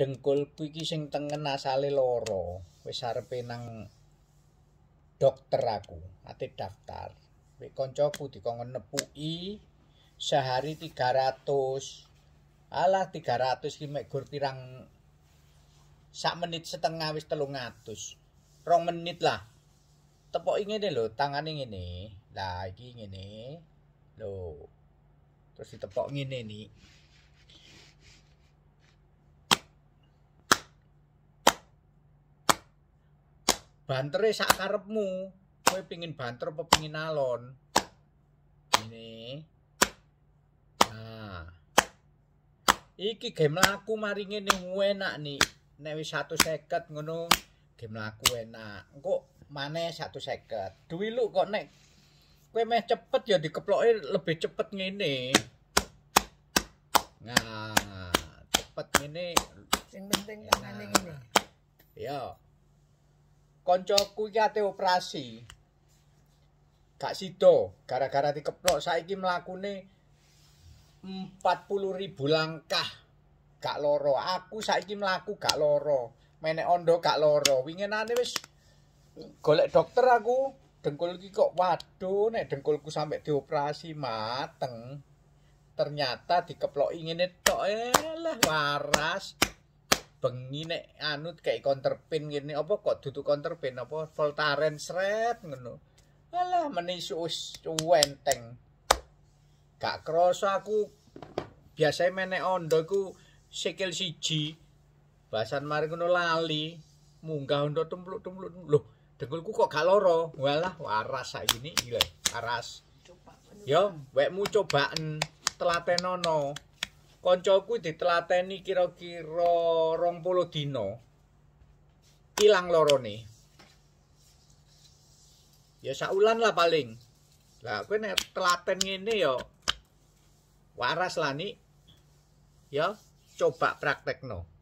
dengkul iki sing tengen asale loro wis arepe nang dokter aku ate daftar we kancaku dikon nepuki sehari 300 alah 300 iki mek gur pirang sak menit setengah wis 300 2 menit lah tepok ngene lho tangane ngene lah iki ngene lho terus ditepok ngene iki Bantre sak karepmu kowe pengin banter apa pengin alon ini nah iki game laku mari ngene enak nih nek wis 150 ngono game laku enak engko mana 150 duwi lu kok nek kowe meh cepet ya dikeploke lebih cepet ngene nah cepet ngene sing penting tangane ngene ya koncoku iki ate operasi. Gak sida gara-gara dikeplok saiki mlakune 40.000 langkah. Gak loro. Aku saiki mlaku gak loro. Menek ondo gak loro. Wingenane wis golek dokter aku. Dengkul iki kok waduh nek dengkulku sampe dioperasi mateng. Ternyata dikeplok ngene tok. Eh lah waras. bengi nek anu kayak counterpin gini apa kok duduk counterpin apa voltaren sret, ngono alah menisu wenteng gak kroso aku biasa meneh ondo ku sikil siji basan mari ngono lali munggah ondo tumpluk tumpluk loh dengkulku kok gak loro walah waras saiki ini gila waras yo wekmu cobaan telatenono. kancaku ditelateni kira-kira 20 dino, ilang lorone ya saulan lah paling lah kowe nek telaten ngene ya waras lah nih ya coba praktekno